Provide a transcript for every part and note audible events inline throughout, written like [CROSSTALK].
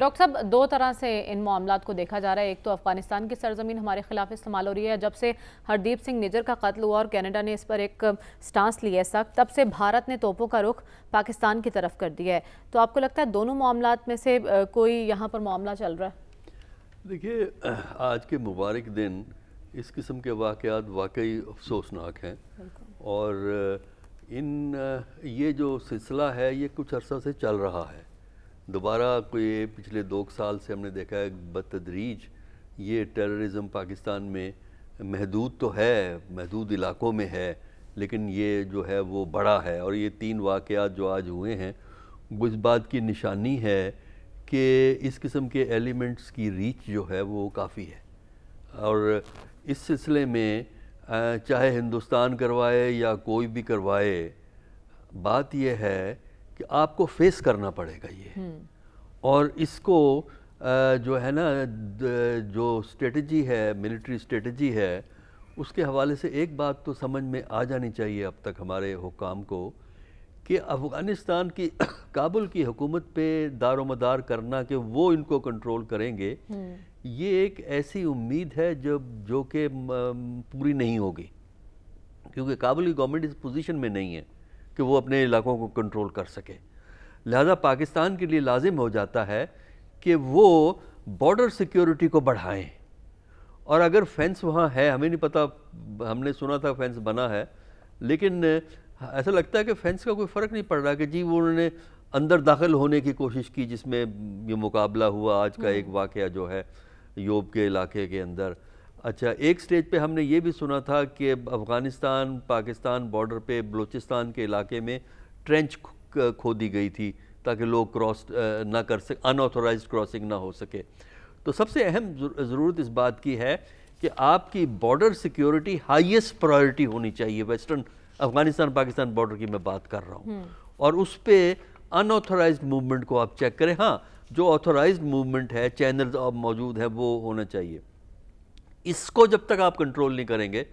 Doctor साहब दो तरह से इन मामला को देखा जा रहा है एक तो अफगानिस्तान की सरजमीन हमारे खिलाफ इस्तेमाल हो रही है जब से हरदीप सिंह निजर का कत्ल हुआ और कनाडा ने इस पर एक स्टांस लिया है सख्त तब से भारत ने तोपों का रुख पाकिस्तान की तरफ कर दिया है तो आपको लगता है दोनों मामला में से कोई यहाँ पर मामला चल रहा है देखिए आज के मुबारक दिन इस किस्म के वाक़ात वाकई अफसोसनाक हैं और इन ये जो सिलसिला है ये कुछ अरसा से चल रहा है दोबारा कोई पिछले दो साल से हमने देखा है बतदरीज ये टेररिज्म पाकिस्तान में महदूद तो है महदूद इलाकों में है लेकिन ये जो है वो बड़ा है और ये तीन वाक़ जो आज हुए हैं इस बात की निशानी है कि इस किस्म के एलिमेंट्स की रीच जो है वो काफ़ी है और इस सिलसिले में चाहे हिंदुस्तान करवाए या कोई भी करवाए बात यह है कि आपको फेस करना पड़ेगा ये हम्म। और इसको जो है ना जो स्ट्रेटजी है मिलिट्री स्ट्रेटजी है उसके हवाले से एक बात तो समझ में आ जानी चाहिए अब तक हमारे हुकाम को कि अफ़गानिस्तान की [COUGHS] काबुल की हुकूमत पे दारोमदार करना कि वो इनको कंट्रोल करेंगे हम्म। ये एक ऐसी उम्मीद है जब जो कि पूरी नहीं होगी क्योंकि काबुल की गवर्नमेंट इस पोजीशन में नहीं है कि वो अपने इलाकों को कंट्रोल कर सके लिहाजा पाकिस्तान के लिए लाजिम हो जाता है कि वो बॉर्डर सिक्योरिटी को बढ़ाएं और अगर फेंस वहाँ है हमें नहीं पता हमने सुना था फेंस बना है लेकिन ऐसा लगता है कि फेंस का कोई फ़र्क नहीं पड़ रहा कि जी वो उन्होंने अंदर दाखिल होने की कोशिश की जिसमें ये मुकाबला हुआ आज का हम्म। एक वाक़ जो है योब के इलाके के अंदर अच्छा एक स्टेज पे हमने ये भी सुना था कि अफ़गानिस्तान पाकिस्तान बॉर्डर पे बलूचिस्तान के इलाके में ट्रेंच खोदी गई थी ताकि लोग क्रॉस ना कर सके अनऑथोराइज क्रॉसिंग ना हो सके तो सबसे अहम ज़रूरत इस बात की है कि आपकी बॉर्डर सिक्योरिटी हाईएस्ट प्रायोरिटी होनी चाहिए वेस्टर्न अफ़गानिस्तान पाकिस्तान बॉर्डर की मैं बात कर रहा हूँ हम्म। और उस पर अनऑथोराइज मूवमेंट को आप चेक करें हाँ जो ऑथोराइज मूवमेंट है चैनल अब मौजूद है वो होना चाहिए इसको जब तक आप कंट्रोल नहीं करेंगे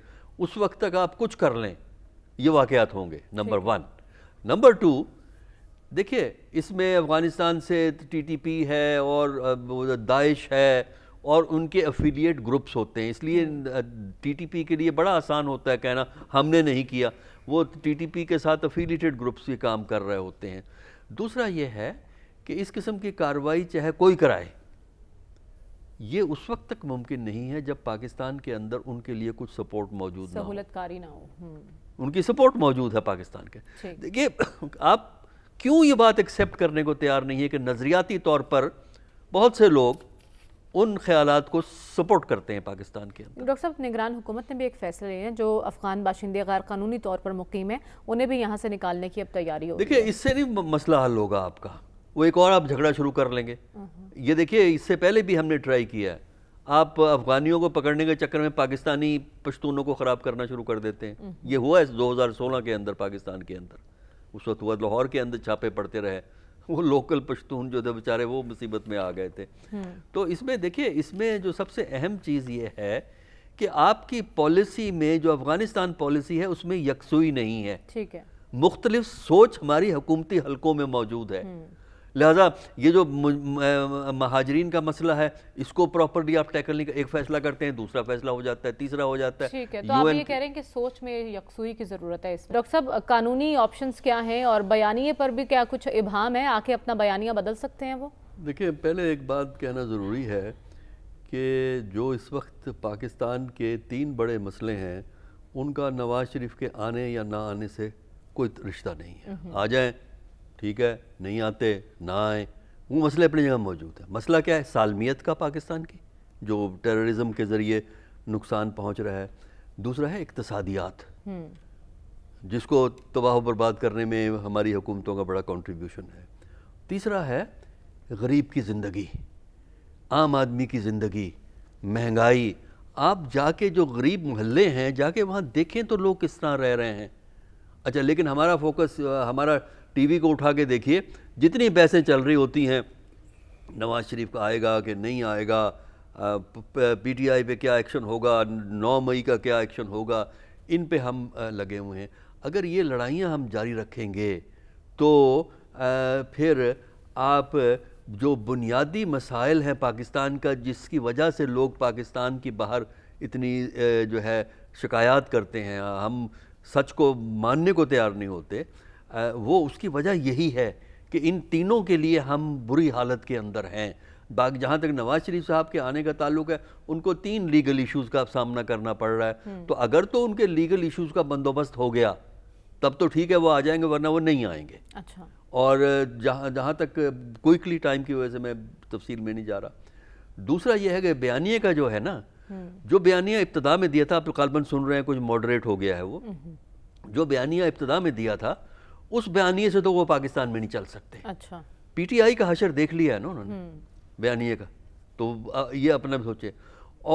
उस वक्त तक आप कुछ कर लें ये वाकयात होंगे नंबर वन नंबर टू देखिए इसमें अफ़गानिस्तान से टीटीपी है और दाइश है और उनके एफिलिएट ग्रुप्स होते हैं इसलिए टीटीपी हम्म। के लिए बड़ा आसान होता है कहना हमने नहीं किया वो टीटीपी के साथ एफिलिएटेड ग्रुप्स भी काम कर रहे होते हैं दूसरा ये है कि इस किस्म की कार्रवाई चाहे कोई कराए ये उस वक्त तक मुमकिन नहीं है जब पाकिस्तान के अंदर उनके लिए कुछ सपोर्ट मौजूद सहूलतकारी ना हो हम्म। उनकी सपोर्ट मौजूद है पाकिस्तान के देखिए आप क्यों ये बात एक्सेप्ट करने को तैयार नहीं है कि नज़रियाती तौर पर बहुत से लोग उन ख्याल को सपोर्ट करते हैं पाकिस्तान के अंदर डॉक्टर साहब निगरान हुकूमत ने भी एक फैसला लिया है जो अफगान बाशिंदे गैर कानूनी तौर पर मुकीम है उन्हें भी यहाँ से निकालने की अब तैयारी हो देखिए इससे नहीं मसला हल होगा आपका वो एक और आप झगड़ा शुरू कर लेंगे हम्म। ये देखिए इससे पहले भी हमने ट्राई किया है आप अफगानियों को पकड़ने के चक्कर में पाकिस्तानी पश्तूनों को ख़राब करना शुरू कर देते हैं हम्म। ये हुआ है 2016 के अंदर पाकिस्तान के अंदर उस वक्त हुआ लाहौर के अंदर छापे पड़ते रहे वो लोकल पश्तून जो थे बेचारे वो मुसीबत में आ गए थे हम्म। तो इसमें देखिए इसमें जो सबसे अहम चीज़ ये है कि आपकी पॉलिसी में जो अफ़गानिस्तान पॉलिसी है उसमें यकसुई नहीं है ठीक है मुख्तलिफ सोच हमारी हकूमती हलकों में मौजूद है लिहाजा ये जो महाजरीन का मसला है इसको प्रॉपरली आप टैकल नहीं एक फैसला करते हैं दूसरा फैसला हो जाता है तीसरा हो जाता है ठीक है तो आप ये कह रहे हैं कि सोच में यकसुई की ज़रूरत है इस डॉक्टर साहब कानूनी ऑप्शंस क्या हैं और बयानिए पर भी क्या कुछ इबाम है आके अपना बयानिया बदल सकते हैं वो देखिए पहले एक बात कहना ज़रूरी है कि जो इस वक्त पाकिस्तान के तीन बड़े मसले हैं उनका नवाज शरीफ के आने या ना आने से कोई रिश्ता नहीं है हम्म। आ जाएँ ठीक है नहीं आते ना आए वो मसले अपनी जगह मौजूद है मसला क्या है सालमियत का पाकिस्तान की जो टेररिज्म के ज़रिए नुकसान पहुंच रहा है दूसरा है इकतसादियात हम्म। जिसको तबाह बर्बाद करने में हमारी हुकूमतों का बड़ा कंट्रीब्यूशन है तीसरा है गरीब की ज़िंदगी आम आदमी की ज़िंदगी महंगाई आप जाके जो गरीब महल्ले हैं जाके वहाँ देखें तो लोग किस तरह रह रहे हैं अच्छा लेकिन हमारा फोकस हमारा टीवी को उठा के देखिए जितनी बहसें चल रही होती हैं नवाज शरीफ का आएगा कि नहीं आएगा पीटीआई पे क्या एक्शन होगा नौ मई का क्या एक्शन होगा इन पे हम लगे हुए हैं अगर ये लड़ाइयाँ हम जारी रखेंगे तो फिर आप जो बुनियादी मसाइल हैं पाकिस्तान का जिसकी वजह से लोग पाकिस्तान की बाहर इतनी जो है शिकायत करते हैं हम सच को मानने को तैयार नहीं होते वो उसकी वजह यही है कि इन तीनों के लिए हम बुरी हालत के अंदर हैं बाकी जहाँ तक नवाज शरीफ साहब के आने का ताल्लुक है उनको तीन लीगल इश्यूज का सामना करना पड़ रहा है हम्म। तो अगर तो उनके लीगल इश्यूज का बंदोबस्त हो गया तब तो ठीक है वो आ जाएंगे वरना वो नहीं आएंगे अच्छा और जहाँ जहाँ तक क्विकली टाइम की वजह से मैं तफसील में नहीं जा रहा दूसरा यह है कि बयानिए का जो है ना हम्म। जो बयानिया इब्तदा में दिया था आप तो कालबन सुन रहे हैं कुछ मॉडरेट हो गया है वो हम्म। जो बयानिया इब्तदा में दिया था उस बयानी से तो वो पाकिस्तान में नहीं चल सकते अच्छा पीटीआई का हशर देख लिया है ना उन्होंने हम्म। बयानिए का तो ये अपना भी सोचे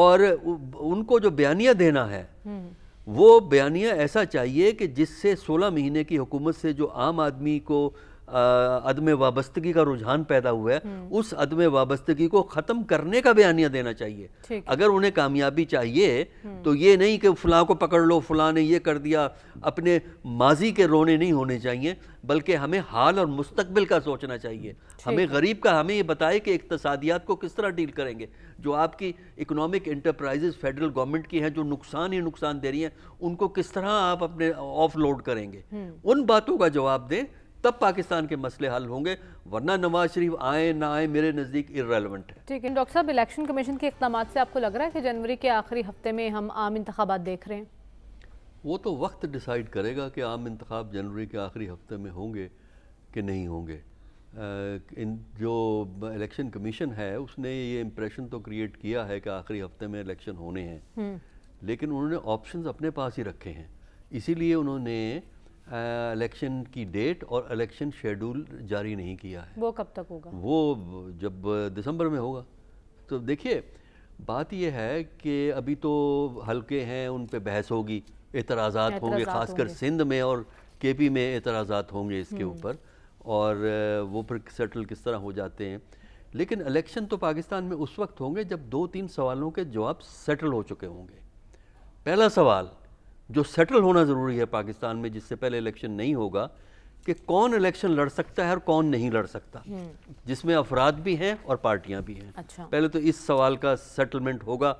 और उनको जो बयानिया देना है हम्म। वो बयानिया ऐसा चाहिए कि जिससे 16 महीने की हुकूमत से जो आम आदमी को अदम वाबस्तगी का रुझान पैदा हुआ है हम्म। उस अदम वाबस्तगी को ख़त्म करने का बयानिया देना चाहिए अगर उन्हें कामयाबी चाहिए हम्म। तो ये नहीं कि फ़लाँ को पकड़ लो फ़लाँ ने ये कर दिया अपने माजी के रोने नहीं होने चाहिए बल्कि हमें हाल और मुस्तबिल का सोचना चाहिए हमें गरीब का हमें ये बताए कि इकतसादियात को किस तरह डील करेंगे जो आपकी इकनॉमिक इंटरप्राइजेज फेडरल गवर्नमेंट की हैं जो नुकसान ही नुकसान दे रही हैं उनको किस तरह आप अपने ऑफ लोड करेंगे हम्म। उन बातों का जवाब दें तब पाकिस्तान के मसले हल होंगे वरना नवाज शरीफ आए ना आए मेरे नज़दीक इरेलीवेंट है ठीक है डॉक्टर साहब इलेक्शन कमीशन के इकदाम से आपको लग रहा है कि जनवरी के आखिरी हफ्ते में हम आम इंतबात देख रहे हैं वो तो वक्त डिसाइड करेगा कि आम इंतब जनवरी के आखिरी हफ्ते में होंगे कि नहीं होंगे आ, इन जो इलेक्शन कमीशन है उसने ये इम्प्रेशन तो क्रिएट किया है कि आखिरी हफ्ते में इलेक्शन होने हैं हम्म। लेकिन उन्होंने ऑप्शंस अपने पास ही रखे हैं इसीलिए उन्होंने इलेक्शन की डेट और इलेक्शन शेड्यूल जारी नहीं किया है वो कब तक होगा वो जब दिसंबर में होगा तो देखिए बात यह है कि अभी तो हल्के हैं उन पर बहस होगी एतराज़ा होंगे ख़ासकर सिंध में और केपी में एतराजा होंगे इसके हम्म। ऊपर और वो फिर सेटल किस तरह हो जाते हैं लेकिन इलेक्शन तो पाकिस्तान में उस वक्त होंगे जब दो तीन सवालों के जवाब सेटल हो चुके होंगे पहला सवाल जो सेटल होना ज़रूरी है पाकिस्तान में जिससे पहले इलेक्शन नहीं होगा कि कौन इलेक्शन लड़ सकता है और कौन नहीं लड़ सकता हम्म। जिसमें अफराद भी हैं और पार्टियां भी हैं अच्छा। पहले तो इस सवाल का सेटलमेंट होगा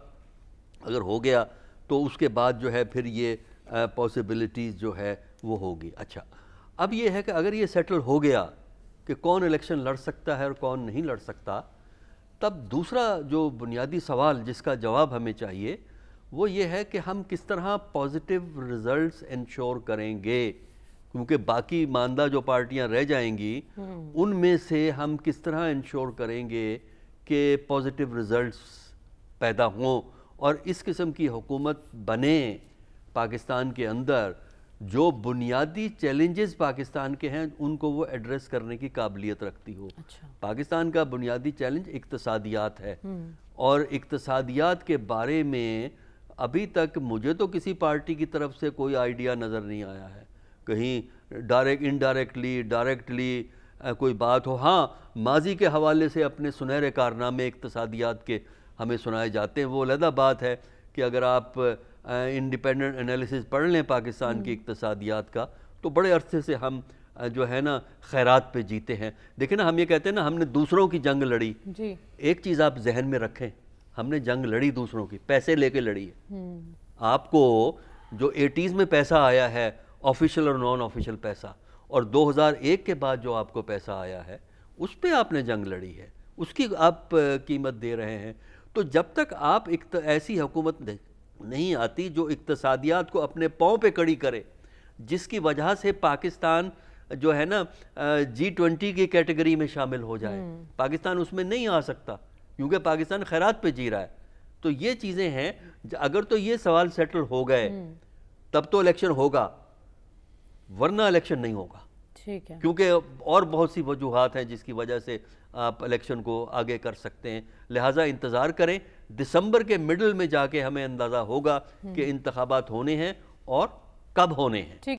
अगर हो गया तो उसके बाद जो है फिर ये पॉसिबिलिटीज़ जो है वो होगी अच्छा अब ये है कि अगर ये सेटल हो गया कि कौन इलेक्शन लड़ सकता है और कौन नहीं लड़ सकता तब दूसरा जो बुनियादी सवाल जिसका जवाब हमें चाहिए वो ये है कि हम किस तरह पॉजिटिव रिजल्ट्स इंश्योर करेंगे क्योंकि बाकी मानदा जो पार्टियां रह जाएंगी हम्म। उनमें से हम किस तरह इंश्योर करेंगे कि पॉजिटिव रिजल्ट्स पैदा हों और इस किस्म की हुकूमत बने पाकिस्तान के अंदर जो बुनियादी चैलेंजेस पाकिस्तान के हैं उनको वो एड्रेस करने की काबिलियत रखती हो अच्छा। पाकिस्तान का बुनियादी चैलेंज इकतसादियात है हम्म। और इकतसादियात के बारे में अभी तक मुझे तो किसी पार्टी की तरफ से कोई आइडिया नज़र नहीं आया है कहीं डायरेक्ट इनडायरेक्टली डायरेक्टली कोई बात हो हाँ माजी के हवाले से अपने सुनहरे कारनामे इकतसादियात के हमें सुनाए जाते हैं वो अलहदा बात है कि अगर आप इंडिपेंडेंट एनालिसिस पढ़ लें पाकिस्तान की हम्म। इकतसादियात का तो बड़े अरसे से हम जो है ना खैरात पे जीते हैं देखिए ना हम ये कहते हैं ना हमने दूसरों की जंग लड़ी जी एक चीज़ आप जहन में रखें हमने जंग लड़ी दूसरों की पैसे लेके लड़ी है हम्म। आपको जो एटीज़ में पैसा आया है ऑफिशियल और नॉन ऑफिशियल पैसा और 2001 के बाद जो आपको पैसा आया है उस पर आपने जंग लड़ी है उसकी आप कीमत दे रहे हैं तो जब तक आप एक ऐसी हुकूमत नहीं आती जो इकतसादियात को अपने पाँव पे कड़ी करे जिसकी वजह से पाकिस्तान जो है ना जी ट्वेंटी की कैटेगरी में शामिल हो जाए हम्म। पाकिस्तान उसमें नहीं आ सकता क्योंकि पाकिस्तान खैरात पे जी रहा है तो ये चीज़ें हैं अगर तो ये सवाल सेटल हो गए हम्म। तब तो इलेक्शन होगा वरना इलेक्शन नहीं होगा ठीक है क्योंकि और बहुत सी वजूहत हैं जिसकी वजह से आप इलेक्शन को आगे कर सकते हैं लिहाजा इंतज़ार करें दिसंबर के मिडल में जाके हमें अंदाज़ा होगा हम्म। कि इंतबात होने हैं और कब होने हैं